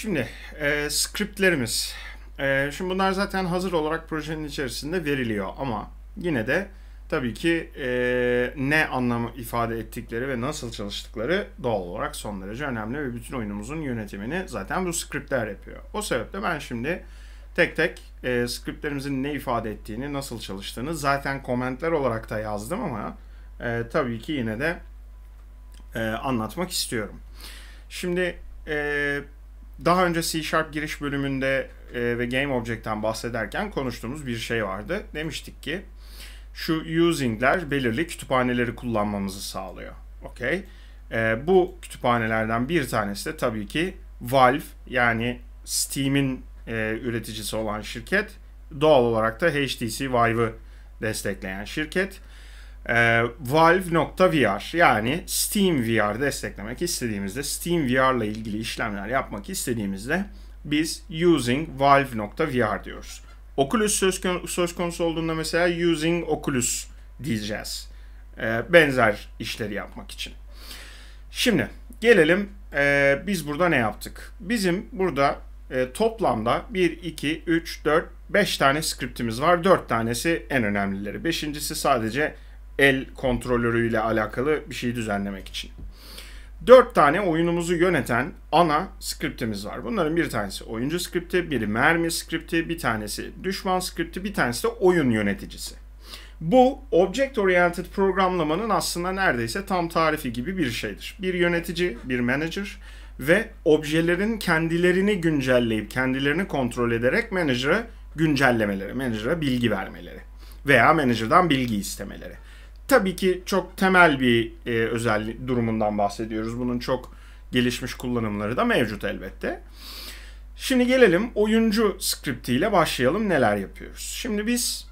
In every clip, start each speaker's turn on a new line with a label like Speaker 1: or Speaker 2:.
Speaker 1: Şimdi e, scriptlerimiz. E, şimdi bunlar zaten hazır olarak projenin içerisinde veriliyor ama yine de tabii ki e, ne anlamı ifade ettikleri ve nasıl çalıştıkları doğal olarak son derece önemli ve bütün oyunumuzun yönetimini zaten bu scriptler yapıyor. O sebeple ben şimdi tek tek e, scriptlerimizin ne ifade ettiğini, nasıl çalıştığını zaten komentler olarak da yazdım ama e, tabii ki yine de e, anlatmak istiyorum. Şimdi e, daha önce C Sharp giriş bölümünde e, ve Game Object'ten bahsederken konuştuğumuz bir şey vardı. Demiştik ki şu using'ler belirli kütüphaneleri kullanmamızı sağlıyor. Okey. E, bu kütüphanelerden bir tanesi de tabii ki Valve yani Steam'in e, üreticisi olan şirket. Doğal olarak da HTC Vive'ı destekleyen şirket e, Valve.vr yani Steam VR desteklemek istediğimizde Steam VR ile ilgili işlemler yapmak istediğimizde biz using Valve.vr diyoruz. Oculus söz, söz konusu olduğunda mesela using Oculus diyeceğiz. E, benzer işleri yapmak için. Şimdi gelelim e, biz burada ne yaptık? Bizim burada e, toplamda 1, 2, 3, 4, 5 tane skriptimiz var. 4 tanesi en önemlileri. Beşincisi sadece el kontrolörüyle alakalı bir şey düzenlemek için. 4 tane oyunumuzu yöneten ana skriptimiz var. Bunların bir tanesi oyuncu skripti, biri mermi skripti, bir tanesi düşman skripti, bir tanesi de oyun yöneticisi. Bu object oriented programlamanın aslında neredeyse tam tarifi gibi bir şeydir. Bir yönetici, bir manager ve objelerin kendilerini güncelleyip kendilerini kontrol ederek manager'a güncellemeleri, manager'a bilgi vermeleri veya manager'dan bilgi istemeleri tabii ki çok temel bir e, özellik durumundan bahsediyoruz. Bunun çok gelişmiş kullanımları da mevcut elbette. Şimdi gelelim oyuncu skriptiyle başlayalım neler yapıyoruz. Şimdi biz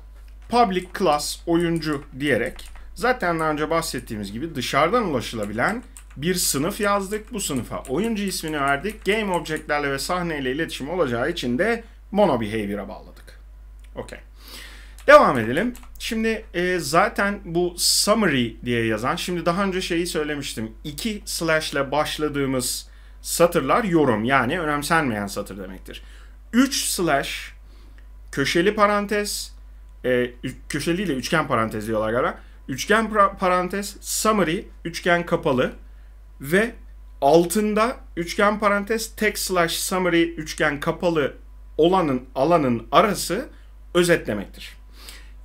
Speaker 1: public class oyuncu diyerek zaten daha önce bahsettiğimiz gibi dışarıdan ulaşılabilen bir sınıf yazdık. Bu sınıfa oyuncu ismini verdik. Game objectlerle ve sahneyle iletişim olacağı için de mono behavior'a bağladık. Okey. Devam edelim. Şimdi e, zaten bu summary diye yazan, şimdi daha önce şeyi söylemiştim. 2 slash ile başladığımız satırlar yorum yani önemsenmeyen satır demektir. Üç slash köşeli parantez, e, köşeli ile üçgen parantez diyorlar galiba. Üçgen parantez, summary, üçgen kapalı ve altında üçgen parantez, tek slash summary, üçgen kapalı olanın alanın arası özet demektir.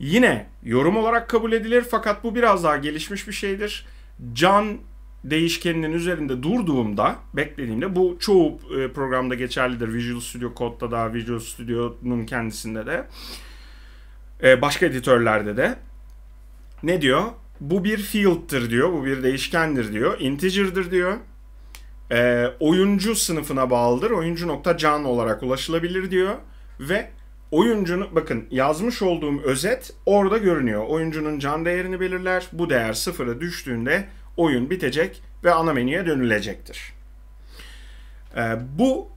Speaker 1: Yine yorum olarak kabul edilir fakat bu biraz daha gelişmiş bir şeydir. Can değişkeninin üzerinde durduğumda, beklediğimde bu çoğu e, programda geçerlidir. Visual Studio Code'da da, Visual Studio'nun kendisinde de, e, başka editörlerde de. Ne diyor? Bu bir field'tir diyor, bu bir değişkendir diyor, Integer'dir diyor. E, oyuncu sınıfına bağlıdır, oyuncu nokta can olarak ulaşılabilir diyor ve oyuncunun bakın yazmış olduğum özet orada görünüyor. Oyuncunun can değerini belirler. Bu değer sıfıra düştüğünde oyun bitecek ve ana menüye dönülecektir. Ee, bu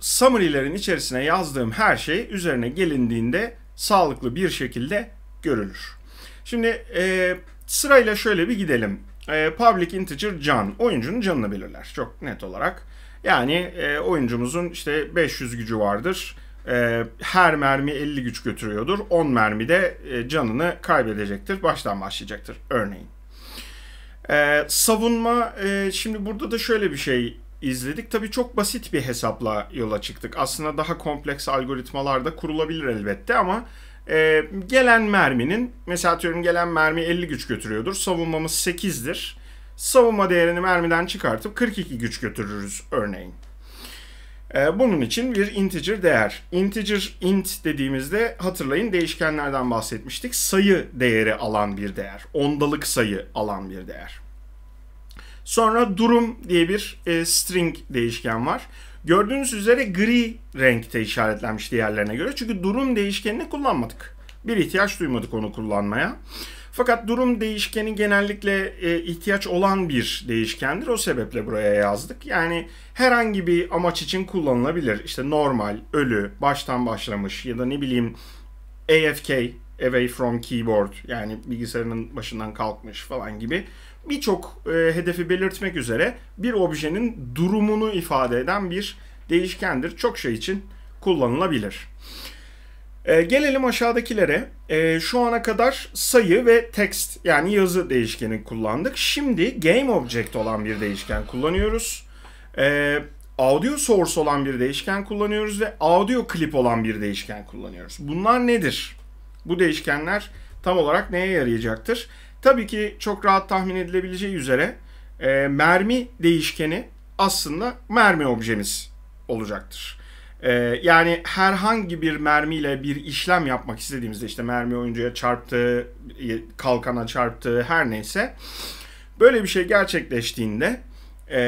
Speaker 1: summary'lerin içerisine yazdığım her şey üzerine gelindiğinde sağlıklı bir şekilde görülür. Şimdi e, sırayla şöyle bir gidelim. E, public integer can, oyuncunun canını belirler çok net olarak. Yani e, oyuncumuzun işte 500 gücü vardır e, her mermi 50 güç götürüyordur. 10 mermi de e, canını kaybedecektir. Baştan başlayacaktır örneğin. E, savunma e, şimdi burada da şöyle bir şey izledik. Tabii çok basit bir hesapla yola çıktık. Aslında daha kompleks algoritmalar da kurulabilir elbette ama e, gelen merminin mesela diyorum gelen mermi 50 güç götürüyordur. Savunmamız 8'dir. Savunma değerini mermiden çıkartıp 42 güç götürürüz örneğin. Ee, bunun için bir integer değer. Integer int dediğimizde hatırlayın değişkenlerden bahsetmiştik. Sayı değeri alan bir değer. Ondalık sayı alan bir değer. Sonra durum diye bir e, string değişken var. Gördüğünüz üzere gri renkte işaretlenmiş diğerlerine göre. Çünkü durum değişkenini kullanmadık. Bir ihtiyaç duymadık onu kullanmaya. Fakat durum değişkeni genellikle e, ihtiyaç olan bir değişkendir. O sebeple buraya yazdık. Yani herhangi bir amaç için kullanılabilir. İşte normal, ölü, baştan başlamış ya da ne bileyim AFK, away from keyboard yani bilgisayarının başından kalkmış falan gibi birçok e, hedefi belirtmek üzere bir objenin durumunu ifade eden bir değişkendir. Çok şey için kullanılabilir. E, gelelim aşağıdakilere. E, şu ana kadar sayı ve text yani yazı değişkeni kullandık. Şimdi game object olan bir değişken kullanıyoruz. E, audio source olan bir değişken kullanıyoruz ve audio clip olan bir değişken kullanıyoruz. Bunlar nedir? Bu değişkenler tam olarak neye yarayacaktır? Tabii ki çok rahat tahmin edilebileceği üzere e, mermi değişkeni aslında mermi objemiz olacaktır. Ee, yani herhangi bir mermiyle bir işlem yapmak istediğimizde işte mermi oyuncuya çarptı, e, kalkana çarptı her neyse. Böyle bir şey gerçekleştiğinde e,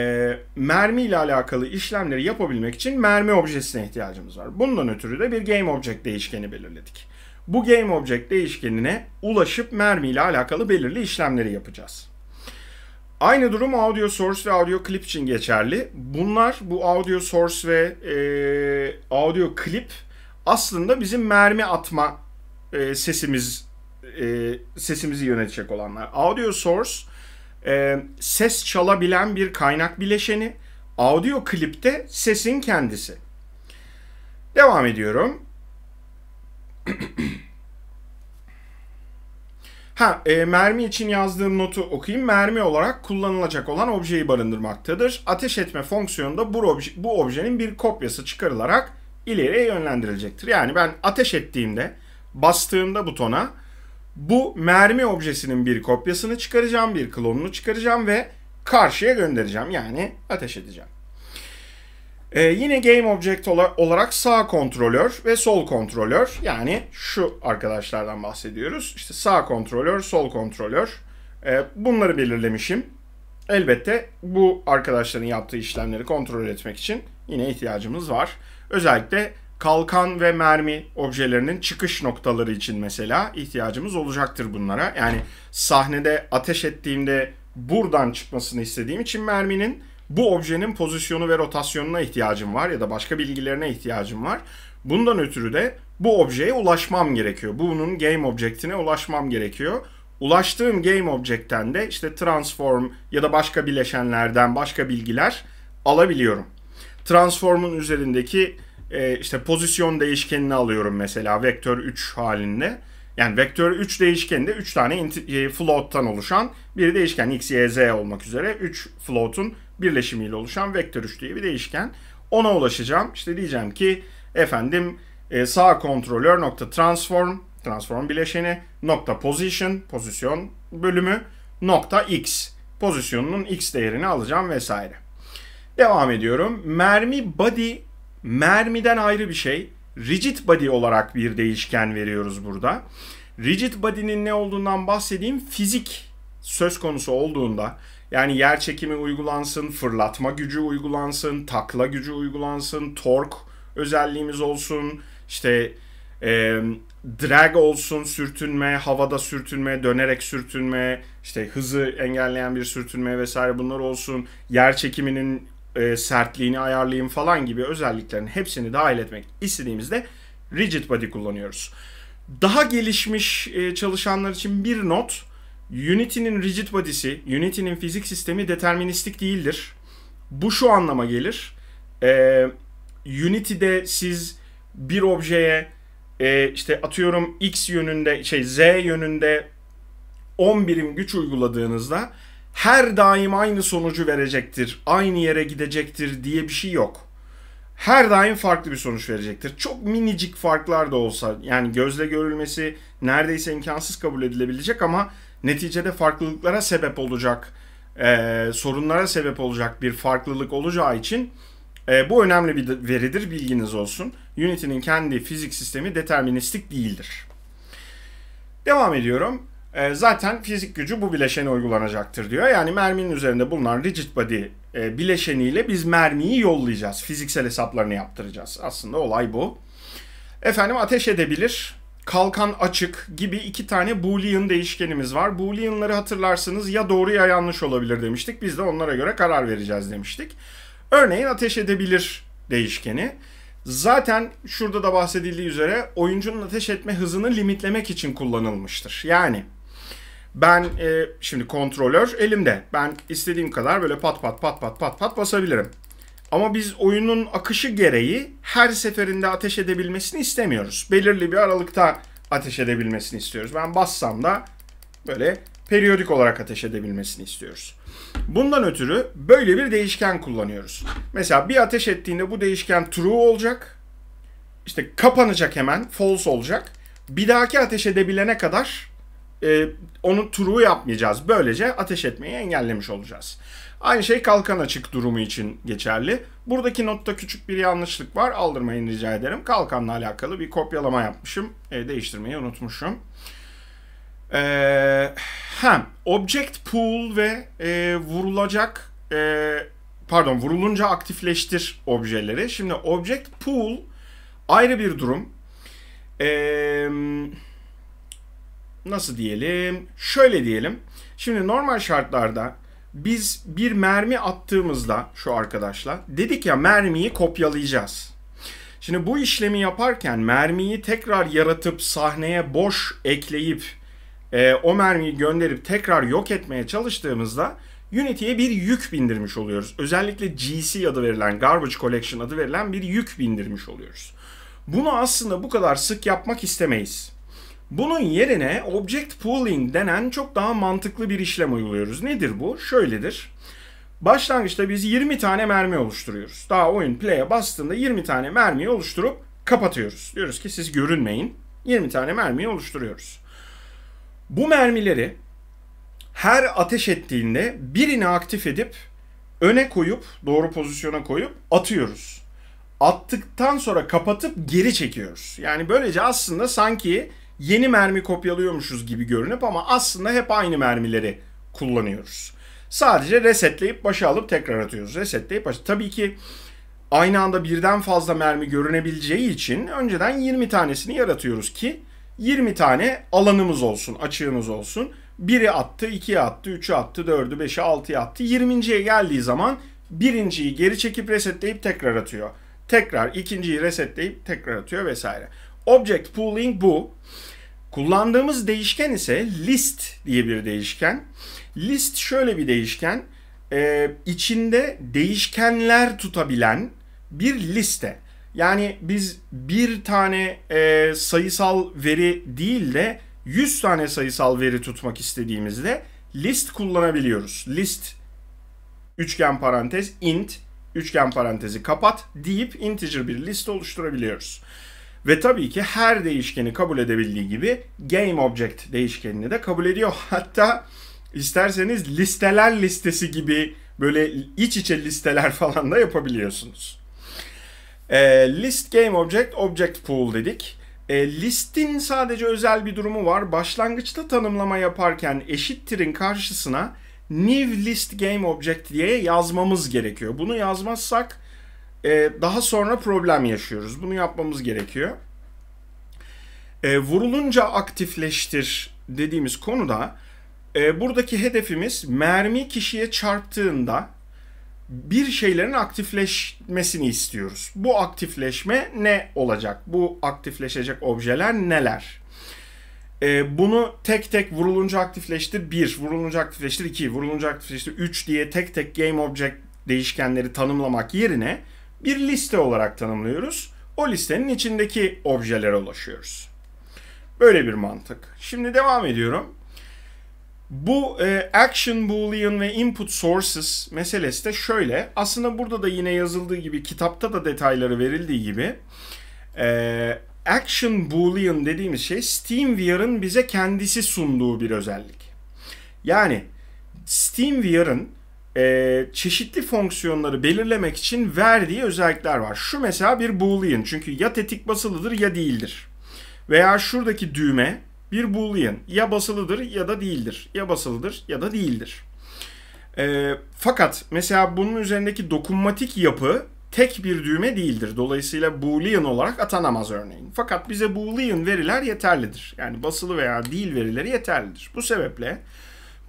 Speaker 1: mermi ile alakalı işlemleri yapabilmek için mermi objesine ihtiyacımız var. Bundan ötürü de bir game object değişkeni belirledik. Bu game object değişkenine ulaşıp mermi ile alakalı belirli işlemleri yapacağız. Aynı durum audio source ve audio clip için geçerli. Bunlar bu audio source ve e, audio clip aslında bizim mermi atma e, sesimiz e, sesimizi yönetecek olanlar. Audio source e, ses çalabilen bir kaynak bileşeni. Audio clip de sesin kendisi. Devam ediyorum. Ha e, mermi için yazdığım notu okuyayım. Mermi olarak kullanılacak olan objeyi barındırmaktadır. Ateş etme fonksiyonunda bu, obje, bu objenin bir kopyası çıkarılarak ileriye yönlendirilecektir. Yani ben ateş ettiğimde bastığımda butona bu mermi objesinin bir kopyasını çıkaracağım, bir klonunu çıkaracağım ve karşıya göndereceğim. Yani ateş edeceğim. Ee, yine game object olarak sağ kontrolör ve sol kontrolör yani şu arkadaşlardan bahsediyoruz. İşte sağ kontrolör, sol kontrolör ee, bunları belirlemişim. Elbette bu arkadaşların yaptığı işlemleri kontrol etmek için yine ihtiyacımız var. Özellikle kalkan ve mermi objelerinin çıkış noktaları için mesela ihtiyacımız olacaktır bunlara. Yani sahnede ateş ettiğimde buradan çıkmasını istediğim için merminin bu objenin pozisyonu ve rotasyonuna ihtiyacım var ya da başka bilgilerine ihtiyacım var. Bundan ötürü de bu objeye ulaşmam gerekiyor. Bunun game objectine ulaşmam gerekiyor. Ulaştığım game object'ten de işte transform ya da başka bileşenlerden başka bilgiler alabiliyorum. Transform'un üzerindeki e, işte pozisyon değişkenini alıyorum mesela vektör 3 halinde. Yani vektör 3 değişkeni de 3 tane e, float'tan oluşan bir değişken x, y, z olmak üzere 3 float'un birleşimiyle oluşan vektör 3 diye bir değişken. Ona ulaşacağım. İşte diyeceğim ki efendim e, sağ kontrolör nokta transform transform bileşeni nokta position pozisyon bölümü nokta x pozisyonunun x değerini alacağım vesaire. Devam ediyorum. Mermi body mermiden ayrı bir şey. Rigid body olarak bir değişken veriyoruz burada. Rigid body'nin ne olduğundan bahsedeyim. Fizik söz konusu olduğunda yani yer çekimi uygulansın, fırlatma gücü uygulansın, takla gücü uygulansın, tork özelliğimiz olsun, işte e, drag olsun, sürtünme, havada sürtünme, dönerek sürtünme, işte hızı engelleyen bir sürtünme vesaire bunlar olsun, yer çekiminin e, sertliğini ayarlayayım falan gibi özelliklerin hepsini dahil etmek istediğimizde rigid body kullanıyoruz. Daha gelişmiş e, çalışanlar için bir not Unity'nin rigid body'si, Unity'nin fizik sistemi deterministik değildir. Bu şu anlama gelir. Ee, Unity'de siz bir objeye e, işte atıyorum x yönünde şey z yönünde 10 birim güç uyguladığınızda her daim aynı sonucu verecektir, aynı yere gidecektir diye bir şey yok. Her daim farklı bir sonuç verecektir. Çok minicik farklar da olsa yani gözle görülmesi neredeyse imkansız kabul edilebilecek ama neticede farklılıklara sebep olacak, e, sorunlara sebep olacak bir farklılık olacağı için e, bu önemli bir veridir bilginiz olsun. Unity'nin kendi fizik sistemi deterministik değildir. Devam ediyorum. E, zaten fizik gücü bu bileşene uygulanacaktır diyor. Yani merminin üzerinde bulunan rigid body e, bileşeniyle biz mermiyi yollayacağız. Fiziksel hesaplarını yaptıracağız. Aslında olay bu. Efendim ateş edebilir kalkan açık gibi iki tane boolean değişkenimiz var. Booleanları hatırlarsınız ya doğru ya yanlış olabilir demiştik. Biz de onlara göre karar vereceğiz demiştik. Örneğin ateş edebilir değişkeni. Zaten şurada da bahsedildiği üzere oyuncunun ateş etme hızını limitlemek için kullanılmıştır. Yani ben e, şimdi kontrolör elimde. Ben istediğim kadar böyle pat pat pat pat pat pat basabilirim. Ama biz oyunun akışı gereği her seferinde ateş edebilmesini istemiyoruz. Belirli bir aralıkta ateş edebilmesini istiyoruz. Ben bassam da böyle periyodik olarak ateş edebilmesini istiyoruz. Bundan ötürü böyle bir değişken kullanıyoruz. Mesela bir ateş ettiğinde bu değişken true olacak. İşte kapanacak hemen, false olacak. Bir dahaki ateş edebilene kadar e, onu true yapmayacağız. Böylece ateş etmeyi engellemiş olacağız. Aynı şey kalkan açık durumu için geçerli. Buradaki notta küçük bir yanlışlık var. Aldırmayın rica ederim. Kalkanla alakalı bir kopyalama yapmışım. E, değiştirmeyi unutmuşum. E, hem object pool ve e, vurulacak e, pardon vurulunca aktifleştir objeleri. Şimdi object pool ayrı bir durum. Eee nasıl diyelim? Şöyle diyelim. Şimdi normal şartlarda biz bir mermi attığımızda şu arkadaşlar dedik ya mermiyi kopyalayacağız. Şimdi bu işlemi yaparken mermiyi tekrar yaratıp sahneye boş ekleyip e, o mermiyi gönderip tekrar yok etmeye çalıştığımızda Unity'ye bir yük bindirmiş oluyoruz. Özellikle GC adı verilen, Garbage Collection adı verilen bir yük bindirmiş oluyoruz. Bunu aslında bu kadar sık yapmak istemeyiz. Bunun yerine object pooling denen çok daha mantıklı bir işlem uyguluyoruz. Nedir bu? Şöyledir. Başlangıçta biz 20 tane mermi oluşturuyoruz. Daha oyun play'e bastığında 20 tane mermiyi oluşturup kapatıyoruz. Diyoruz ki siz görünmeyin. 20 tane mermiyi oluşturuyoruz. Bu mermileri her ateş ettiğinde birini aktif edip öne koyup doğru pozisyona koyup atıyoruz. Attıktan sonra kapatıp geri çekiyoruz. Yani böylece aslında sanki yeni mermi kopyalıyormuşuz gibi görünüp ama aslında hep aynı mermileri kullanıyoruz. Sadece resetleyip başa alıp tekrar atıyoruz. Resetleyip başa. Tabii ki aynı anda birden fazla mermi görünebileceği için önceden 20 tanesini yaratıyoruz ki 20 tane alanımız olsun, açığımız olsun. Biri attı, ikiye attı, üçü attı, dördü, beşi, altıya attı. 20.ye geldiği zaman birinciyi geri çekip resetleyip tekrar atıyor. Tekrar ikinciyi resetleyip tekrar atıyor vesaire. Object pooling bu. Kullandığımız değişken ise list diye bir değişken. List şöyle bir değişken. Ee, içinde değişkenler tutabilen bir liste. Yani biz bir tane e, sayısal veri değil de 100 tane sayısal veri tutmak istediğimizde list kullanabiliyoruz. List üçgen parantez int üçgen parantezi kapat deyip integer bir liste oluşturabiliyoruz. Ve tabii ki her değişkeni kabul edebildiği gibi game object değişkenini de kabul ediyor. Hatta isterseniz listeler listesi gibi böyle iç içe listeler falan da yapabiliyorsunuz. E, list game object object pool dedik. E, listin sadece özel bir durumu var. Başlangıçta tanımlama yaparken eşittirin karşısına new list game object diye yazmamız gerekiyor. Bunu yazmazsak e, daha sonra problem yaşıyoruz. Bunu yapmamız gerekiyor. E, vurulunca aktifleştir dediğimiz konuda e, buradaki hedefimiz mermi kişiye çarptığında bir şeylerin aktifleşmesini istiyoruz. Bu aktifleşme ne olacak? Bu aktifleşecek objeler neler? E, bunu tek tek vurulunca aktifleştir 1, vurulunca aktifleştir 2, vurulunca aktifleştir 3 diye tek tek game object değişkenleri tanımlamak yerine bir liste olarak tanımlıyoruz. O listenin içindeki objelere ulaşıyoruz. Böyle bir mantık. Şimdi devam ediyorum. Bu e, action boolean ve input sources meselesi de şöyle. Aslında burada da yine yazıldığı gibi kitapta da detayları verildiği gibi e, action boolean dediğimiz şey SteamVR'ın bize kendisi sunduğu bir özellik. Yani SteamVR'ın e, çeşitli fonksiyonları belirlemek için verdiği özellikler var. Şu mesela bir boolean çünkü ya tetik basılıdır ya değildir. Veya şuradaki düğme bir boolean ya basılıdır ya da değildir. Ya basılıdır ya da değildir. E, fakat mesela bunun üzerindeki dokunmatik yapı tek bir düğme değildir. Dolayısıyla boolean olarak atanamaz örneğin. Fakat bize boolean veriler yeterlidir. Yani basılı veya değil verileri yeterlidir. Bu sebeple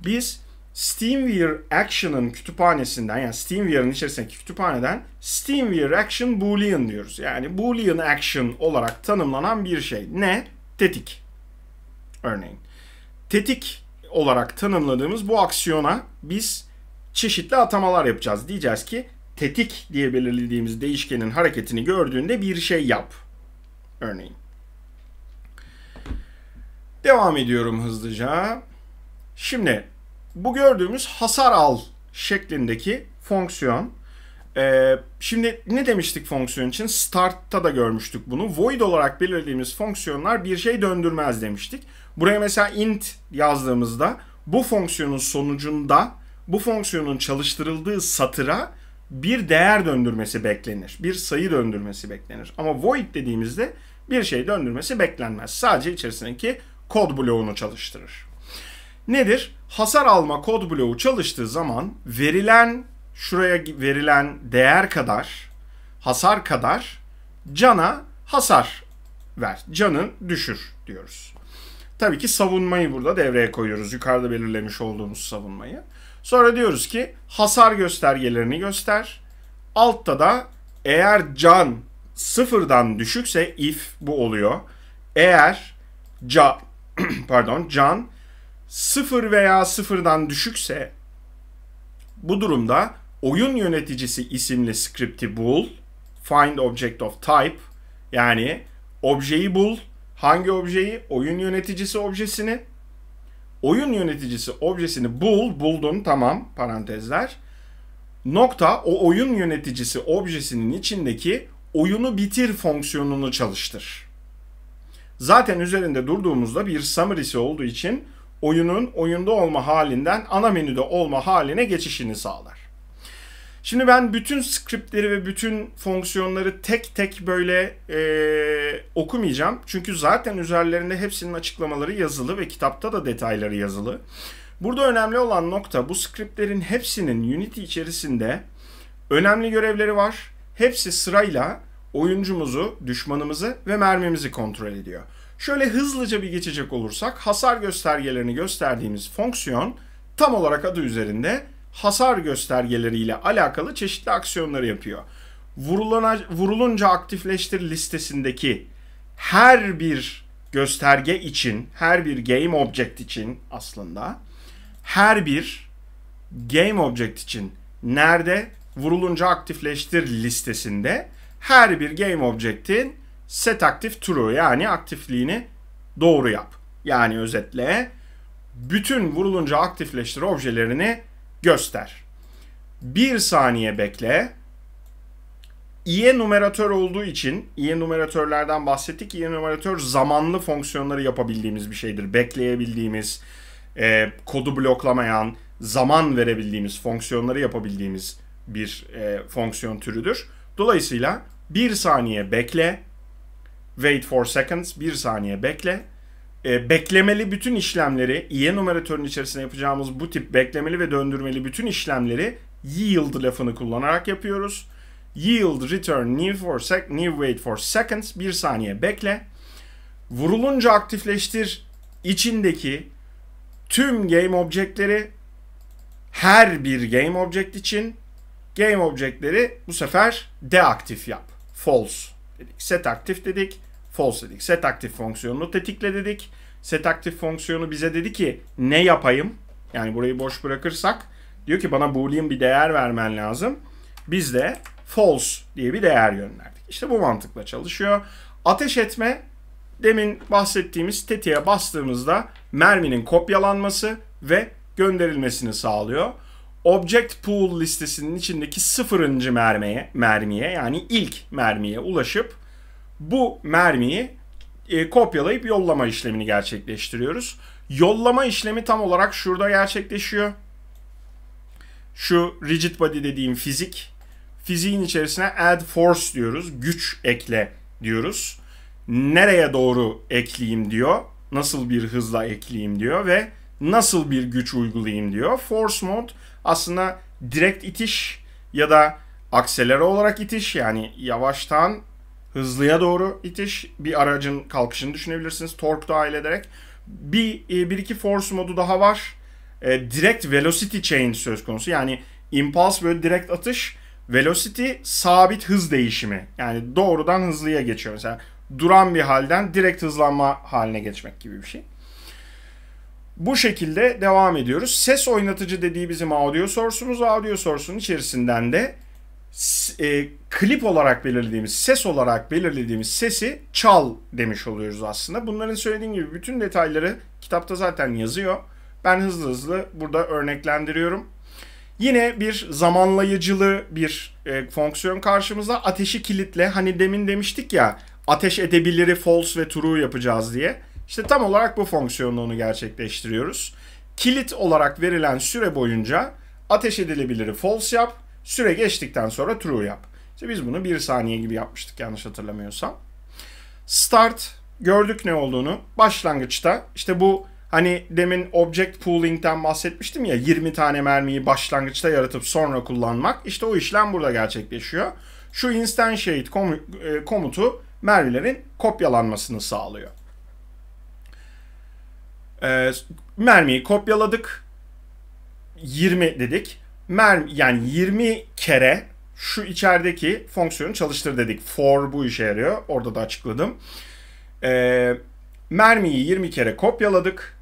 Speaker 1: biz SteamVR Action'ın kütüphanesinden yani SteamVR'ın içerisindeki kütüphaneden SteamVR Action Boolean diyoruz. Yani Boolean Action olarak tanımlanan bir şey. Ne? Tetik. Örneğin. Tetik olarak tanımladığımız bu aksiyona biz çeşitli atamalar yapacağız. Diyeceğiz ki tetik diye belirlediğimiz değişkenin hareketini gördüğünde bir şey yap. Örneğin. Devam ediyorum hızlıca. Şimdi bu gördüğümüz hasar al şeklindeki fonksiyon. Ee, şimdi ne demiştik fonksiyon için? Start'ta da görmüştük bunu. Void olarak belirlediğimiz fonksiyonlar bir şey döndürmez demiştik. Buraya mesela int yazdığımızda bu fonksiyonun sonucunda bu fonksiyonun çalıştırıldığı satıra bir değer döndürmesi beklenir. Bir sayı döndürmesi beklenir. Ama void dediğimizde bir şey döndürmesi beklenmez. Sadece içerisindeki kod bloğunu çalıştırır. Nedir? hasar alma kod bloğu çalıştığı zaman verilen şuraya verilen değer kadar hasar kadar cana hasar ver. Canı düşür diyoruz. Tabii ki savunmayı burada devreye koyuyoruz. Yukarıda belirlemiş olduğumuz savunmayı. Sonra diyoruz ki hasar göstergelerini göster. Altta da eğer can sıfırdan düşükse if bu oluyor. Eğer ca pardon can sıfır veya sıfırdan düşükse bu durumda oyun yöneticisi isimli skripti bul, find object of type yani objeyi bul, hangi objeyi? Oyun yöneticisi objesini. Oyun yöneticisi objesini bul, buldun tamam parantezler. Nokta o oyun yöneticisi objesinin içindeki oyunu bitir fonksiyonunu çalıştır. Zaten üzerinde durduğumuzda bir summary'si olduğu için oyunun oyunda olma halinden ana menüde olma haline geçişini sağlar. Şimdi ben bütün skriptleri ve bütün fonksiyonları tek tek böyle e, okumayacağım. Çünkü zaten üzerlerinde hepsinin açıklamaları yazılı ve kitapta da detayları yazılı. Burada önemli olan nokta bu skriptlerin hepsinin Unity içerisinde önemli görevleri var. Hepsi sırayla oyuncumuzu, düşmanımızı ve mermimizi kontrol ediyor. Şöyle hızlıca bir geçecek olursak hasar göstergelerini gösterdiğimiz fonksiyon tam olarak adı üzerinde hasar göstergeleriyle alakalı çeşitli aksiyonları yapıyor. Vurulana, vurulunca aktifleştir listesindeki her bir gösterge için, her bir game object için aslında her bir game object için nerede vurulunca aktifleştir listesinde her bir game object'in set aktif true yani aktifliğini doğru yap. Yani özetle bütün vurulunca aktifleştir objelerini göster. Bir saniye bekle. İ'ye numeratör olduğu için iye numeratörlerden bahsettik. İ'ye numeratör zamanlı fonksiyonları yapabildiğimiz bir şeydir. Bekleyebildiğimiz, e, kodu bloklamayan, zaman verebildiğimiz, fonksiyonları yapabildiğimiz bir e, fonksiyon türüdür. Dolayısıyla bir saniye bekle wait for seconds, bir saniye bekle. E, beklemeli bütün işlemleri, iye numaratörün içerisinde yapacağımız bu tip beklemeli ve döndürmeli bütün işlemleri yield lafını kullanarak yapıyoruz. Yield return new for sec new wait for seconds bir saniye bekle. Vurulunca aktifleştir içindeki tüm game objektleri her bir game object için game objektleri bu sefer deaktif yap. False dedik. Set aktif dedik false dedik. Set aktif fonksiyonunu tetikle dedik. Set aktif fonksiyonu bize dedi ki ne yapayım? Yani burayı boş bırakırsak diyor ki bana boolean bir değer vermen lazım. Biz de false diye bir değer gönderdik. İşte bu mantıkla çalışıyor. Ateş etme demin bahsettiğimiz tetiğe bastığımızda merminin kopyalanması ve gönderilmesini sağlıyor. Object pool listesinin içindeki sıfırıncı mermiye, mermiye yani ilk mermiye ulaşıp bu mermiyi e, kopyalayıp yollama işlemini gerçekleştiriyoruz. Yollama işlemi tam olarak şurada gerçekleşiyor. Şu rigid body dediğim fizik. Fiziğin içerisine add force diyoruz. Güç ekle diyoruz. Nereye doğru ekleyeyim diyor. Nasıl bir hızla ekleyeyim diyor ve nasıl bir güç uygulayayım diyor. Force mode aslında direkt itiş ya da akselere olarak itiş yani yavaştan hızlıya doğru itiş, bir aracın kalkışını düşünebilirsiniz torque dahil ederek. Bir, e, bir iki force modu daha var. E, direkt velocity change söz konusu. Yani impulse böyle direkt atış, velocity sabit hız değişimi. Yani doğrudan hızlıya geçiyor. Mesela duran bir halden direkt hızlanma haline geçmek gibi bir şey. Bu şekilde devam ediyoruz. Ses oynatıcı dediği bizim audio source'umuz. Audio source'un içerisinden de e, klip olarak belirlediğimiz, ses olarak belirlediğimiz sesi çal demiş oluyoruz aslında. Bunların söylediğim gibi bütün detayları kitapta zaten yazıyor. Ben hızlı hızlı burada örneklendiriyorum. Yine bir zamanlayıcılı bir e, fonksiyon karşımıza ateşi kilitle hani demin demiştik ya ateş edebiliri false ve true yapacağız diye. İşte tam olarak bu fonksiyonla onu gerçekleştiriyoruz. Kilit olarak verilen süre boyunca ateş edilebiliri false yap, Süre geçtikten sonra true yap. İşte biz bunu 1 saniye gibi yapmıştık yanlış hatırlamıyorsam. Start gördük ne olduğunu. Başlangıçta işte bu hani demin object pooling'den bahsetmiştim ya 20 tane mermiyi başlangıçta yaratıp sonra kullanmak. İşte o işlem burada gerçekleşiyor. Şu instantiate kom e, komutu mermilerin kopyalanmasını sağlıyor. Ee, mermiyi kopyaladık. 20 dedik mermi yani 20 kere şu içerideki fonksiyonu çalıştır dedik. For bu işe yarıyor. Orada da açıkladım. E, mermiyi 20 kere kopyaladık.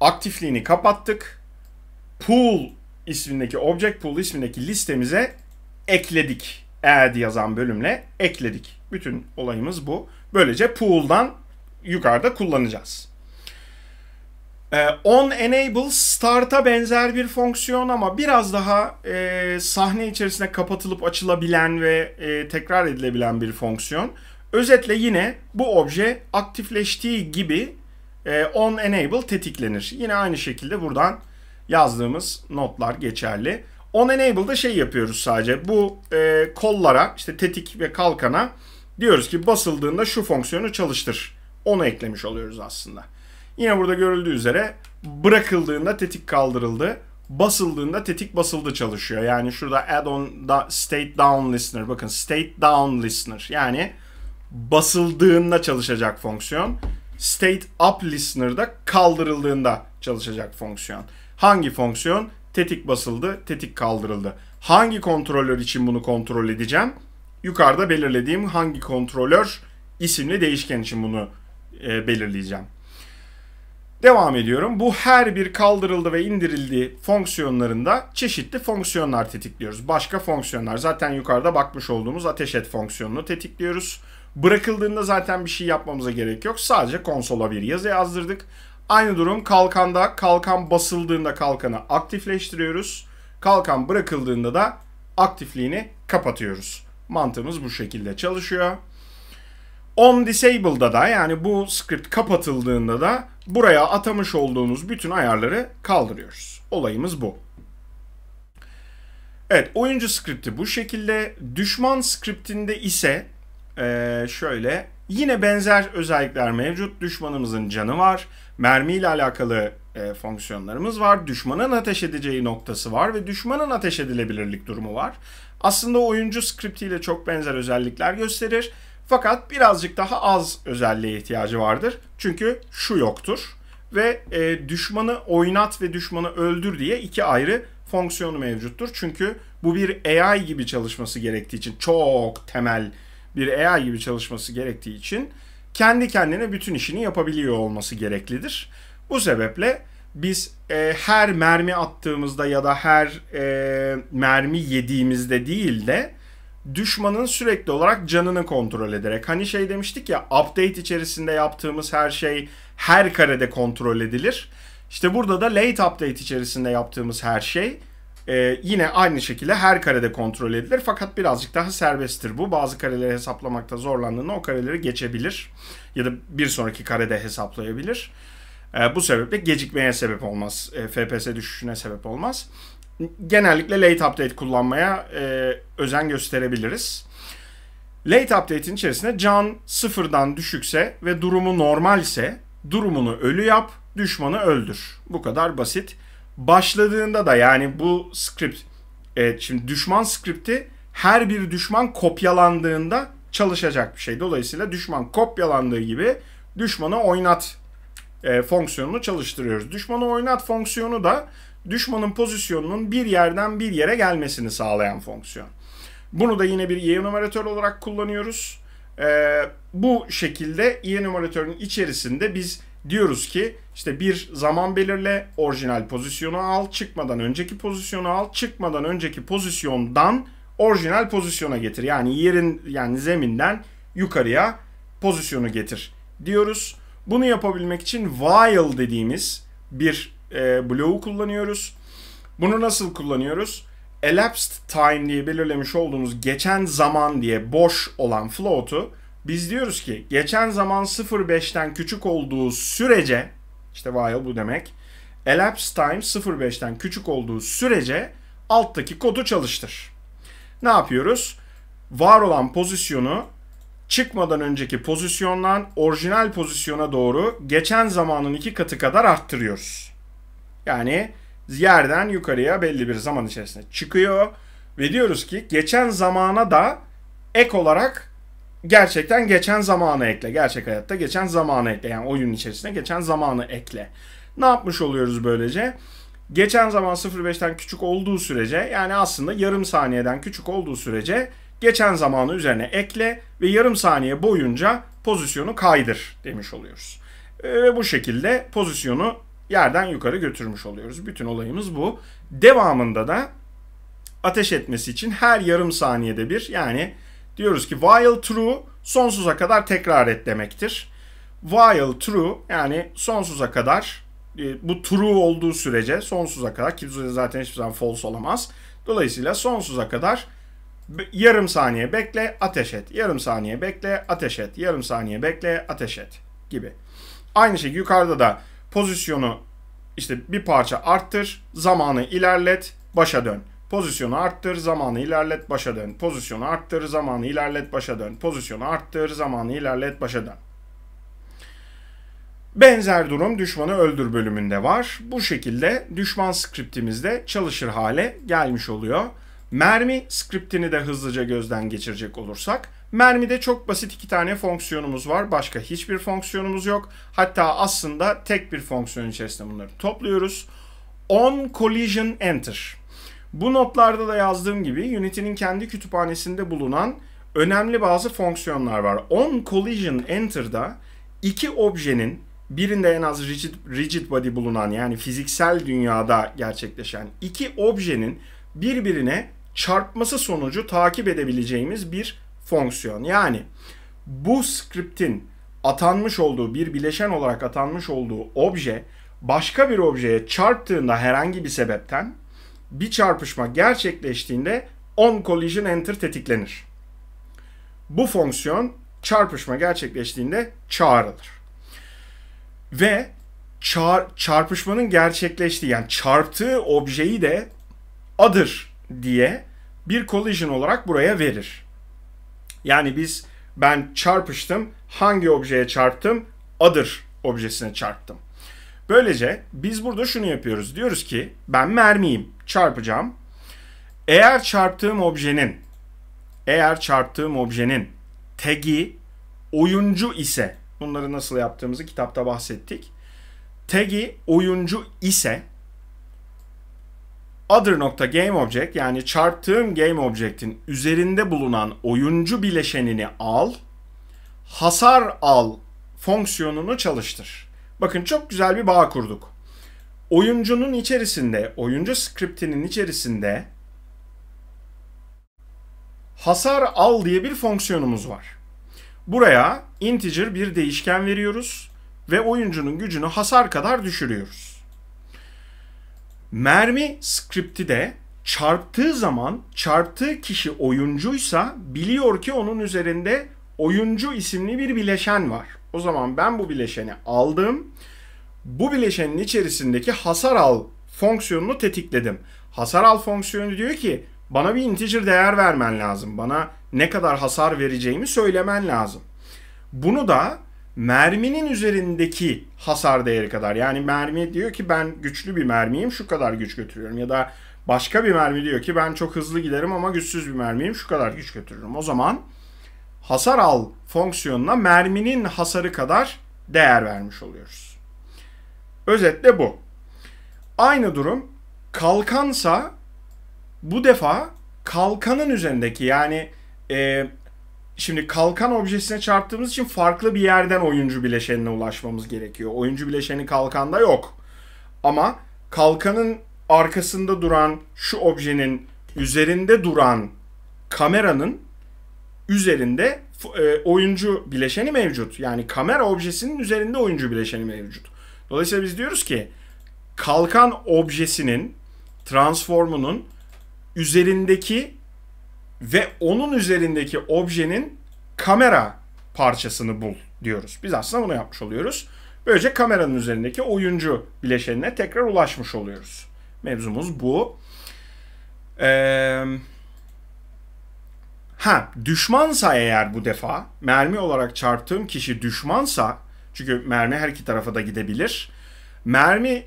Speaker 1: Aktifliğini kapattık. Pool ismindeki object pool ismindeki listemize ekledik. Add yazan bölümle ekledik. Bütün olayımız bu. Böylece pool'dan yukarıda kullanacağız. E, on enable start'a benzer bir fonksiyon ama biraz daha e, sahne içerisinde kapatılıp açılabilen ve e, tekrar edilebilen bir fonksiyon. Özetle yine bu obje aktifleştiği gibi e, on enable tetiklenir. Yine aynı şekilde buradan yazdığımız notlar geçerli. On enable'da şey yapıyoruz sadece. Bu e, kollara işte tetik ve kalkana diyoruz ki basıldığında şu fonksiyonu çalıştır. Onu eklemiş oluyoruz aslında. Yine burada görüldüğü üzere bırakıldığında tetik kaldırıldı. Basıldığında tetik basıldı çalışıyor. Yani şurada add-on da state down listener. Bakın state down listener. Yani basıldığında çalışacak fonksiyon. State up listener'da kaldırıldığında çalışacak fonksiyon. Hangi fonksiyon? Tetik basıldı, tetik kaldırıldı. Hangi kontrolör için bunu kontrol edeceğim? Yukarıda belirlediğim hangi kontrolör isimli değişken için bunu e, belirleyeceğim. Devam ediyorum. Bu her bir kaldırıldı ve indirildi fonksiyonlarında çeşitli fonksiyonlar tetikliyoruz. Başka fonksiyonlar. Zaten yukarıda bakmış olduğumuz ateş et fonksiyonunu tetikliyoruz. Bırakıldığında zaten bir şey yapmamıza gerek yok. Sadece konsola bir yazı yazdırdık. Aynı durum kalkanda. Kalkan basıldığında kalkanı aktifleştiriyoruz. Kalkan bırakıldığında da aktifliğini kapatıyoruz. Mantığımız bu şekilde çalışıyor. On disable'da da yani bu script kapatıldığında da buraya atamış olduğunuz bütün ayarları kaldırıyoruz. Olayımız bu. Evet oyuncu skripti bu şekilde. Düşman skriptinde ise e, şöyle yine benzer özellikler mevcut. Düşmanımızın canı var. Mermi ile alakalı e, fonksiyonlarımız var. Düşmanın ateş edeceği noktası var ve düşmanın ateş edilebilirlik durumu var. Aslında oyuncu skriptiyle çok benzer özellikler gösterir. Fakat birazcık daha az özelliğe ihtiyacı vardır. Çünkü şu yoktur ve e, düşmanı oynat ve düşmanı öldür diye iki ayrı fonksiyonu mevcuttur. Çünkü bu bir AI gibi çalışması gerektiği için çok temel bir AI gibi çalışması gerektiği için kendi kendine bütün işini yapabiliyor olması gereklidir. Bu sebeple biz e, her mermi attığımızda ya da her e, mermi yediğimizde değil de düşmanın sürekli olarak canını kontrol ederek. Hani şey demiştik ya update içerisinde yaptığımız her şey her karede kontrol edilir. İşte burada da late update içerisinde yaptığımız her şey e, yine aynı şekilde her karede kontrol edilir. Fakat birazcık daha serbesttir bu. Bazı kareleri hesaplamakta zorlandığında o kareleri geçebilir. Ya da bir sonraki karede hesaplayabilir. E, bu sebeple gecikmeye sebep olmaz. E, FPS düşüşüne sebep olmaz genellikle late update kullanmaya e, özen gösterebiliriz. Late update'in içerisinde can sıfırdan düşükse ve durumu normalse durumunu ölü yap, düşmanı öldür. Bu kadar basit. Başladığında da yani bu script, evet şimdi düşman skripti her bir düşman kopyalandığında çalışacak bir şey. Dolayısıyla düşman kopyalandığı gibi düşmanı oynat e, fonksiyonunu çalıştırıyoruz. Düşmanı oynat fonksiyonu da düşmanın pozisyonunun bir yerden bir yere gelmesini sağlayan fonksiyon. Bunu da yine bir Y numaratör olarak kullanıyoruz. Ee, bu şekilde Y numaratörün içerisinde biz diyoruz ki işte bir zaman belirle, orijinal pozisyonu al, çıkmadan önceki pozisyonu al, çıkmadan önceki pozisyondan orijinal pozisyona getir. Yani yerin yani zeminden yukarıya pozisyonu getir diyoruz. Bunu yapabilmek için while dediğimiz bir e, bloğu kullanıyoruz. Bunu nasıl kullanıyoruz? Elapsed time diye belirlemiş olduğumuz geçen zaman diye boş olan float'u biz diyoruz ki geçen zaman 0.5'ten küçük olduğu sürece işte while bu demek elapsed time 0.5'ten küçük olduğu sürece alttaki kodu çalıştır. Ne yapıyoruz? Var olan pozisyonu çıkmadan önceki pozisyondan orijinal pozisyona doğru geçen zamanın iki katı kadar arttırıyoruz. Yani yerden yukarıya belli bir zaman içerisinde çıkıyor. Ve diyoruz ki geçen zamana da ek olarak gerçekten geçen zamanı ekle. Gerçek hayatta geçen zamanı ekle. Yani oyun içerisinde geçen zamanı ekle. Ne yapmış oluyoruz böylece? Geçen zaman 0.5'ten küçük olduğu sürece yani aslında yarım saniyeden küçük olduğu sürece geçen zamanı üzerine ekle ve yarım saniye boyunca pozisyonu kaydır demiş oluyoruz. Ee, ve bu şekilde pozisyonu yerden yukarı götürmüş oluyoruz. Bütün olayımız bu. Devamında da ateş etmesi için her yarım saniyede bir yani diyoruz ki while true sonsuza kadar tekrar et demektir. While true yani sonsuza kadar e, bu true olduğu sürece sonsuza kadar ki zaten hiçbir zaman false olamaz. Dolayısıyla sonsuza kadar yarım saniye bekle ateş et. Yarım saniye bekle ateş et. Yarım saniye bekle ateş et gibi. Aynı şey yukarıda da Pozisyonu işte bir parça arttır, zamanı ilerlet, başa dön. Pozisyonu arttır, zamanı ilerlet, başa dön. Pozisyonu arttır, zamanı ilerlet, başa dön. Pozisyonu arttır, zamanı ilerlet, başa dön. Benzer durum düşmanı öldür bölümünde var. Bu şekilde düşman skriptimizde çalışır hale gelmiş oluyor. Mermi skriptini de hızlıca gözden geçirecek olursak Mermide çok basit iki tane fonksiyonumuz var. Başka hiçbir fonksiyonumuz yok. Hatta aslında tek bir fonksiyon içerisinde bunları topluyoruz. On collision enter. Bu notlarda da yazdığım gibi Unity'nin kendi kütüphanesinde bulunan önemli bazı fonksiyonlar var. On collision enter'da iki objenin birinde en az rigid, rigid body bulunan yani fiziksel dünyada gerçekleşen iki objenin birbirine çarpması sonucu takip edebileceğimiz bir fonksiyon. Yani bu script'in atanmış olduğu bir bileşen olarak atanmış olduğu obje başka bir objeye çarptığında herhangi bir sebepten bir çarpışma gerçekleştiğinde on collision enter tetiklenir. Bu fonksiyon çarpışma gerçekleştiğinde çağrılır. Ve çar çarpışmanın gerçekleştiği yani çarptığı objeyi de adır diye bir collision olarak buraya verir. Yani biz ben çarpıştım. Hangi objeye çarptım? Other objesine çarptım. Böylece biz burada şunu yapıyoruz. Diyoruz ki ben mermiyim. Çarpacağım. Eğer çarptığım objenin eğer çarptığım objenin tagi oyuncu ise bunları nasıl yaptığımızı kitapta bahsettik. Tagi oyuncu ise other nokta yani çarptığım gameobject'in üzerinde bulunan oyuncu bileşenini al, hasar al fonksiyonunu çalıştır. Bakın çok güzel bir bağ kurduk. Oyuncunun içerisinde, oyuncu skriptinin içerisinde hasar al diye bir fonksiyonumuz var. Buraya integer bir değişken veriyoruz ve oyuncunun gücünü hasar kadar düşürüyoruz. Mermi skripti de çarptığı zaman çarptığı kişi oyuncuysa biliyor ki onun üzerinde oyuncu isimli bir bileşen var. O zaman ben bu bileşeni aldım. Bu bileşenin içerisindeki hasar al fonksiyonunu tetikledim. Hasar al fonksiyonu diyor ki bana bir integer değer vermen lazım. Bana ne kadar hasar vereceğimi söylemen lazım. Bunu da merminin üzerindeki hasar değeri kadar. Yani mermi diyor ki ben güçlü bir mermiyim şu kadar güç götürüyorum ya da başka bir mermi diyor ki ben çok hızlı giderim ama güçsüz bir mermiyim şu kadar güç götürüyorum O zaman hasar al fonksiyonuna merminin hasarı kadar değer vermiş oluyoruz. Özetle bu. Aynı durum kalkansa bu defa kalkanın üzerindeki yani e, Şimdi kalkan objesine çarptığımız için farklı bir yerden oyuncu bileşenine ulaşmamız gerekiyor. Oyuncu bileşeni kalkanda yok. Ama kalkanın arkasında duran şu objenin üzerinde duran kameranın üzerinde e, oyuncu bileşeni mevcut. Yani kamera objesinin üzerinde oyuncu bileşeni mevcut. Dolayısıyla biz diyoruz ki kalkan objesinin transformunun üzerindeki ve onun üzerindeki objenin kamera parçasını bul diyoruz. Biz aslında bunu yapmış oluyoruz. Böylece kameranın üzerindeki oyuncu bileşenine tekrar ulaşmış oluyoruz. Mevzumuz bu. Ee, ha düşmansa eğer bu defa mermi olarak çarptığım kişi düşmansa çünkü mermi her iki tarafa da gidebilir. Mermi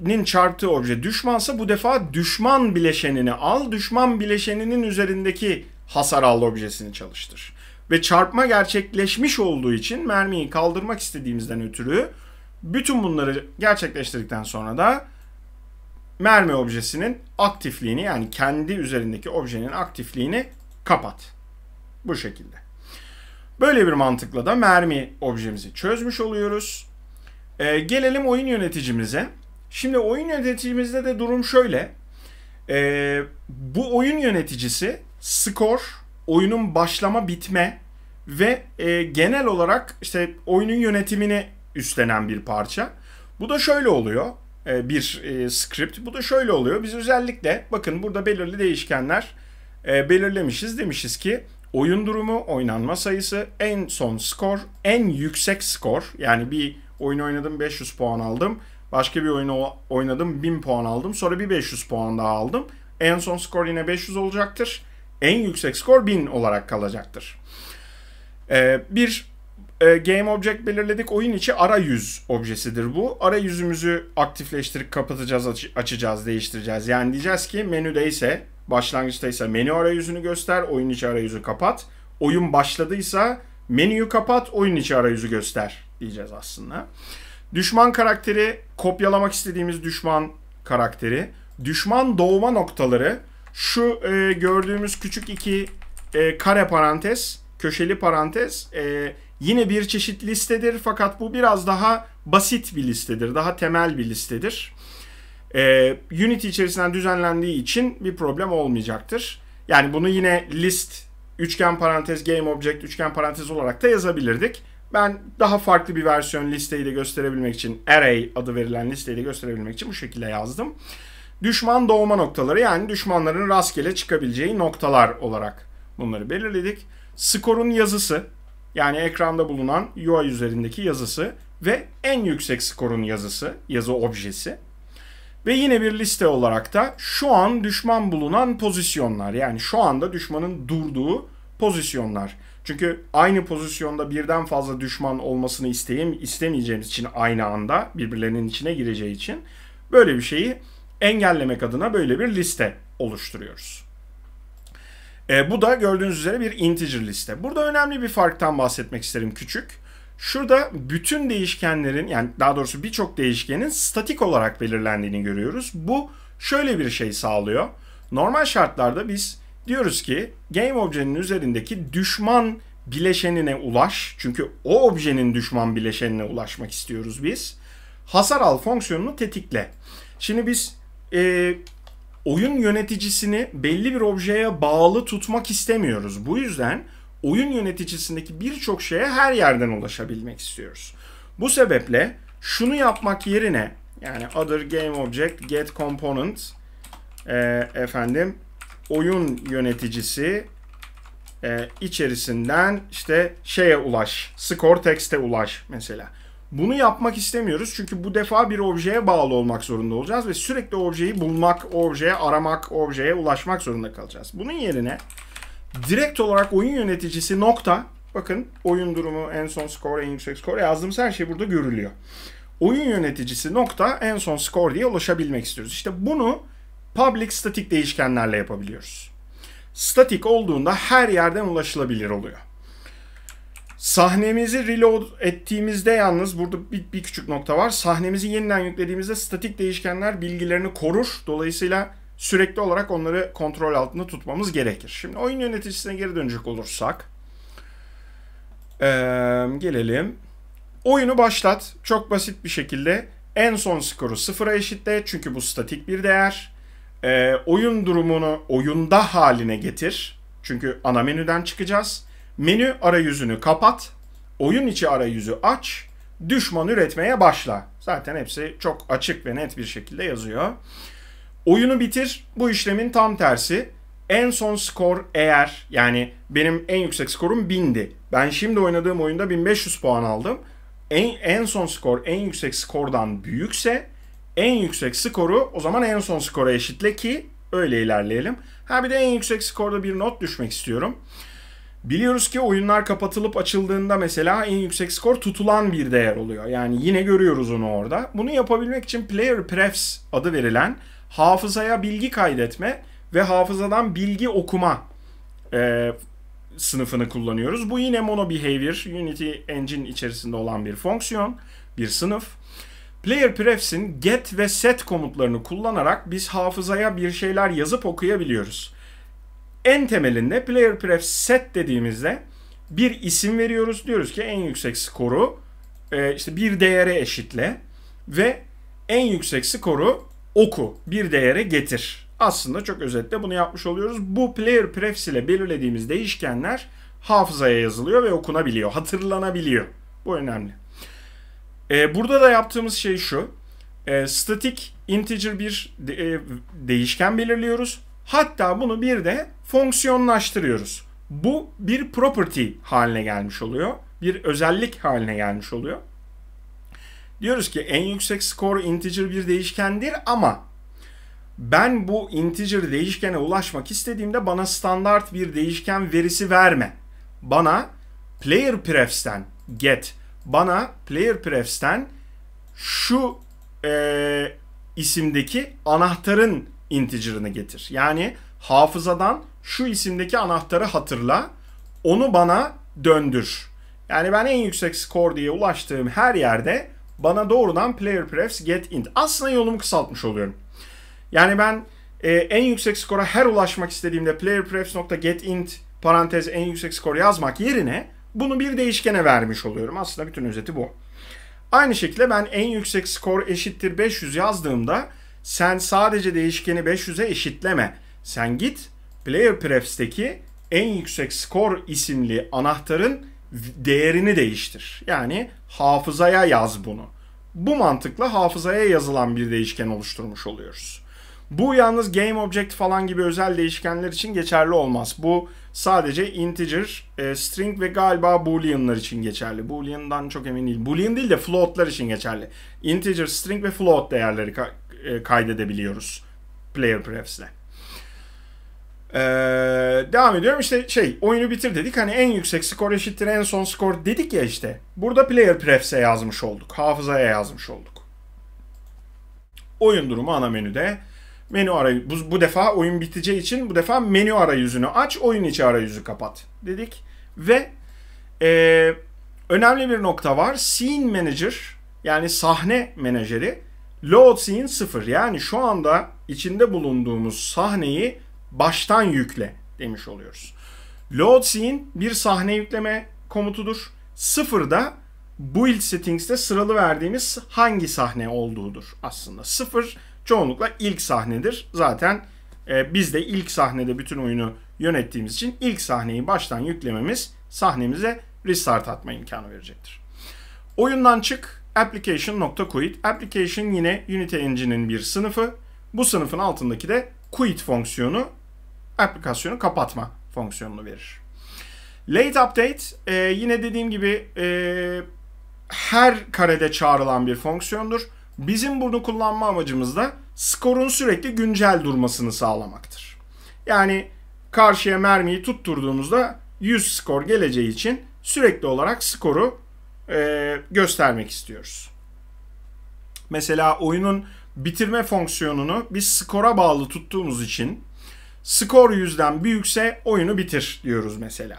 Speaker 1: nin çarptığı obje düşmansa bu defa düşman bileşenini al, düşman bileşeninin üzerindeki hasar al objesini çalıştır. Ve çarpma gerçekleşmiş olduğu için mermiyi kaldırmak istediğimizden ötürü bütün bunları gerçekleştirdikten sonra da mermi objesinin aktifliğini yani kendi üzerindeki objenin aktifliğini kapat. Bu şekilde. Böyle bir mantıkla da mermi objemizi çözmüş oluyoruz. Ee, gelelim oyun yöneticimize. Şimdi oyun yöneticimizde de durum şöyle. E, bu oyun yöneticisi skor, oyunun başlama bitme ve e, genel olarak işte oyunun yönetimini üstlenen bir parça. Bu da şöyle oluyor e, bir e, script. Bu da şöyle oluyor. Biz özellikle bakın burada belirli değişkenler e, belirlemişiz. Demişiz ki oyun durumu, oynanma sayısı, en son skor, en yüksek skor. Yani bir oyun oynadım 500 puan aldım. Başka bir oyunu oynadım 1000 puan aldım. Sonra bir 500 puan daha aldım. En son skor yine 500 olacaktır. En yüksek skor 1000 olarak kalacaktır. Ee, bir e, game object belirledik. Oyun içi arayüz objesidir bu. Arayüzümüzü aktifleştirip kapatacağız, aç açacağız, değiştireceğiz. Yani diyeceğiz ki menüdeyse, başlangıçtaysa menü arayüzünü göster, oyun içi arayüzü kapat. Oyun başladıysa menüyü kapat, oyun içi arayüzü göster diyeceğiz aslında. Düşman karakteri kopyalamak istediğimiz düşman karakteri. Düşman doğma noktaları şu e, gördüğümüz küçük iki e, kare parantez, köşeli parantez e, yine bir çeşit listedir fakat bu biraz daha basit bir listedir, daha temel bir listedir. E, Unity içerisinden düzenlendiği için bir problem olmayacaktır. Yani bunu yine list, üçgen parantez, game object, üçgen parantez olarak da yazabilirdik. Ben daha farklı bir versiyon listeyi de gösterebilmek için array adı verilen listeyi de gösterebilmek için bu şekilde yazdım. Düşman doğma noktaları yani düşmanların rastgele çıkabileceği noktalar olarak bunları belirledik. Skorun yazısı yani ekranda bulunan UI üzerindeki yazısı ve en yüksek skorun yazısı, yazı objesi. Ve yine bir liste olarak da şu an düşman bulunan pozisyonlar yani şu anda düşmanın durduğu pozisyonlar. Çünkü aynı pozisyonda birden fazla düşman olmasını isteyim, istemeyeceğimiz için aynı anda birbirlerinin içine gireceği için böyle bir şeyi engellemek adına böyle bir liste oluşturuyoruz. E, bu da gördüğünüz üzere bir integer liste. Burada önemli bir farktan bahsetmek isterim küçük. Şurada bütün değişkenlerin yani daha doğrusu birçok değişkenin statik olarak belirlendiğini görüyoruz. Bu şöyle bir şey sağlıyor. Normal şartlarda biz diyoruz ki game objenin üzerindeki düşman bileşenine ulaş. Çünkü o objenin düşman bileşenine ulaşmak istiyoruz biz. Hasar al fonksiyonunu tetikle. Şimdi biz e, oyun yöneticisini belli bir objeye bağlı tutmak istemiyoruz. Bu yüzden oyun yöneticisindeki birçok şeye her yerden ulaşabilmek istiyoruz. Bu sebeple şunu yapmak yerine yani other game object get component e, efendim oyun yöneticisi e, içerisinden işte şeye ulaş, skor text'e ulaş mesela. Bunu yapmak istemiyoruz çünkü bu defa bir objeye bağlı olmak zorunda olacağız ve sürekli objeyi bulmak, objeye aramak, objeye ulaşmak zorunda kalacağız. Bunun yerine direkt olarak oyun yöneticisi nokta, bakın oyun durumu, en son skor, en yüksek skor yazdığımız her şey burada görülüyor. Oyun yöneticisi nokta en son skor diye ulaşabilmek istiyoruz. İşte bunu public static değişkenlerle yapabiliyoruz. Statik olduğunda her yerden ulaşılabilir oluyor. Sahnemizi reload ettiğimizde yalnız burada bir, bir küçük nokta var. Sahnemizi yeniden yüklediğimizde statik değişkenler bilgilerini korur. Dolayısıyla sürekli olarak onları kontrol altında tutmamız gerekir. Şimdi oyun yöneticisine geri dönecek olursak. Ee, gelelim. Oyunu başlat. Çok basit bir şekilde en son skoru sıfıra eşitle. Çünkü bu statik bir değer e, oyun durumunu oyunda haline getir. Çünkü ana menüden çıkacağız. Menü arayüzünü kapat. Oyun içi arayüzü aç. Düşman üretmeye başla. Zaten hepsi çok açık ve net bir şekilde yazıyor. Oyunu bitir. Bu işlemin tam tersi. En son skor eğer yani benim en yüksek skorum 1000'di. Ben şimdi oynadığım oyunda 1500 puan aldım. En, en son skor en yüksek skordan büyükse en yüksek skoru o zaman en son skora eşitle ki öyle ilerleyelim. Ha bir de en yüksek skorda bir not düşmek istiyorum. Biliyoruz ki oyunlar kapatılıp açıldığında mesela en yüksek skor tutulan bir değer oluyor. Yani yine görüyoruz onu orada. Bunu yapabilmek için player prefs adı verilen hafızaya bilgi kaydetme ve hafızadan bilgi okuma e, sınıfını kullanıyoruz. Bu yine mono behavior Unity Engine içerisinde olan bir fonksiyon, bir sınıf. Player prefs'in get ve set komutlarını kullanarak biz hafızaya bir şeyler yazıp okuyabiliyoruz. En temelinde player prefs set dediğimizde bir isim veriyoruz. Diyoruz ki en yüksek skoru e, işte bir değere eşitle ve en yüksek skoru oku bir değere getir. Aslında çok özetle bunu yapmış oluyoruz. Bu player prefs ile belirlediğimiz değişkenler hafızaya yazılıyor ve okunabiliyor, hatırlanabiliyor. Bu önemli. E, burada da yaptığımız şey şu. E, ee, statik integer bir de, e, değişken belirliyoruz. Hatta bunu bir de fonksiyonlaştırıyoruz. Bu bir property haline gelmiş oluyor. Bir özellik haline gelmiş oluyor. Diyoruz ki en yüksek skor integer bir değişkendir ama ben bu integer değişkene ulaşmak istediğimde bana standart bir değişken verisi verme. Bana player prefs'ten get bana player prefs'ten şu e, isimdeki anahtarın integer'ını getir. Yani hafızadan şu isimdeki anahtarı hatırla, onu bana döndür. Yani ben en yüksek skor diye ulaştığım her yerde bana doğrudan player prefs get int. Aslında yolumu kısaltmış oluyorum. Yani ben e, en yüksek skora her ulaşmak istediğimde player prefs.get int parantez en yüksek skor yazmak yerine bunu bir değişkene vermiş oluyorum. Aslında bütün özeti bu. Aynı şekilde ben en yüksek skor eşittir 500 yazdığımda sen sadece değişkeni 500'e eşitleme. Sen git player prefs'teki en yüksek skor isimli anahtarın değerini değiştir. Yani hafızaya yaz bunu. Bu mantıkla hafızaya yazılan bir değişken oluşturmuş oluyoruz. Bu yalnız game object falan gibi özel değişkenler için geçerli olmaz. Bu sadece integer, e, string ve galiba booleanlar için geçerli. Boolean'dan çok emin değil. Boolean değil de floatlar için geçerli. Integer, string ve float değerleri ka- e, kaydedebiliyoruz player prefs'le. Ee, devam ediyorum işte şey oyunu bitir dedik hani en yüksek skor eşittir en son skor dedik ya işte burada player prefs'e yazmış olduk hafızaya yazmış olduk oyun durumu ana menüde menü arayüzü. Bu, bu defa oyun biteceği için bu defa menü arayüzünü aç, oyun içi arayüzü kapat dedik. Ve e, önemli bir nokta var. Scene Manager yani sahne menajeri load scene 0 yani şu anda içinde bulunduğumuz sahneyi baştan yükle demiş oluyoruz. Load scene bir sahne yükleme komutudur. 0 da build settings'te sıralı verdiğimiz hangi sahne olduğudur aslında. sıfır çoğunlukla ilk sahnedir. Zaten e, biz de ilk sahnede bütün oyunu yönettiğimiz için ilk sahneyi baştan yüklememiz sahnemize restart atma imkanı verecektir. Oyundan çık application.quit. Application yine Unity Engine'in bir sınıfı. Bu sınıfın altındaki de quit fonksiyonu aplikasyonu kapatma fonksiyonunu verir. Late update e, yine dediğim gibi e, her karede çağrılan bir fonksiyondur. Bizim bunu kullanma amacımız da skorun sürekli güncel durmasını sağlamaktır. Yani karşıya mermiyi tutturduğumuzda 100 skor geleceği için sürekli olarak skoru e, göstermek istiyoruz. Mesela oyunun bitirme fonksiyonunu biz skora bağlı tuttuğumuz için skor yüzden büyükse oyunu bitir diyoruz mesela.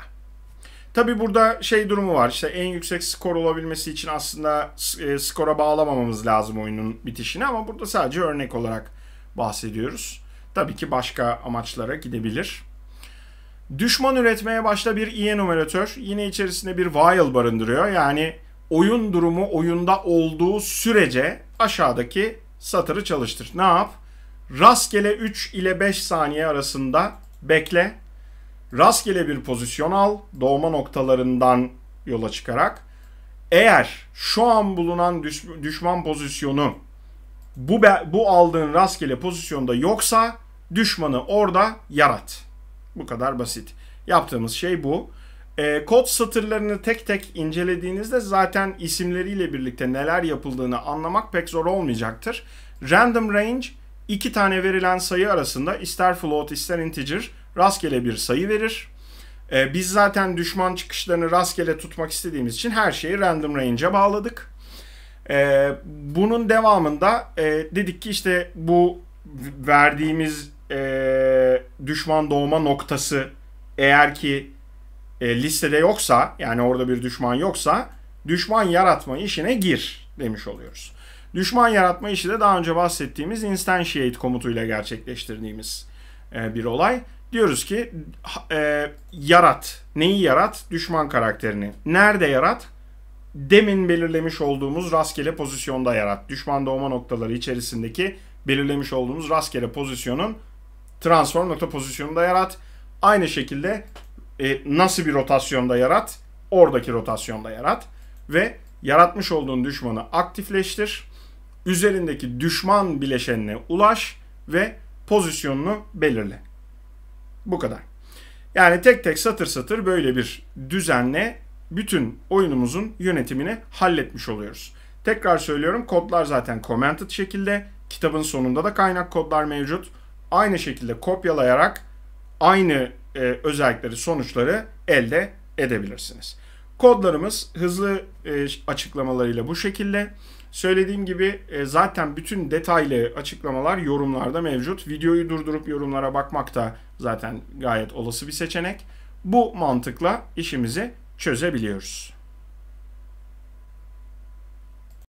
Speaker 1: Tabi burada şey durumu var işte en yüksek skor olabilmesi için aslında e, skora bağlamamamız lazım oyunun bitişini ama burada sadece örnek olarak bahsediyoruz. Tabii ki başka amaçlara gidebilir. Düşman üretmeye başla bir i e enumeratör yine içerisinde bir while barındırıyor. Yani oyun durumu oyunda olduğu sürece aşağıdaki satırı çalıştır. Ne yap? Rastgele 3 ile 5 saniye arasında bekle rastgele bir pozisyon al doğma noktalarından yola çıkarak. Eğer şu an bulunan düşman pozisyonu bu, bu aldığın rastgele pozisyonda yoksa düşmanı orada yarat. Bu kadar basit. Yaptığımız şey bu. E, kod satırlarını tek tek incelediğinizde zaten isimleriyle birlikte neler yapıldığını anlamak pek zor olmayacaktır. Random range iki tane verilen sayı arasında ister float ister integer rastgele bir sayı verir. E, biz zaten düşman çıkışlarını rastgele tutmak istediğimiz için her şeyi random range'e bağladık. E, bunun devamında e, dedik ki işte bu verdiğimiz e, düşman doğma noktası eğer ki e, listede yoksa yani orada bir düşman yoksa düşman yaratma işine gir demiş oluyoruz. Düşman yaratma işi de daha önce bahsettiğimiz instantiate komutuyla gerçekleştirdiğimiz e, bir olay diyoruz ki e, yarat. Neyi yarat? Düşman karakterini. Nerede yarat? Demin belirlemiş olduğumuz rastgele pozisyonda yarat. Düşman doğma noktaları içerisindeki belirlemiş olduğumuz rastgele pozisyonun transform nokta pozisyonunda yarat. Aynı şekilde e, nasıl bir rotasyonda yarat? Oradaki rotasyonda yarat ve yaratmış olduğun düşmanı aktifleştir. Üzerindeki düşman bileşenine ulaş ve pozisyonunu belirle. Bu kadar. Yani tek tek satır satır böyle bir düzenle bütün oyunumuzun yönetimini halletmiş oluyoruz. Tekrar söylüyorum kodlar zaten commented şekilde. Kitabın sonunda da kaynak kodlar mevcut. Aynı şekilde kopyalayarak aynı e, özellikleri, sonuçları elde edebilirsiniz. Kodlarımız hızlı e, açıklamalarıyla bu şekilde. Söylediğim gibi e, zaten bütün detaylı açıklamalar yorumlarda mevcut. Videoyu durdurup yorumlara bakmak da zaten gayet olası bir seçenek. Bu mantıkla işimizi çözebiliyoruz.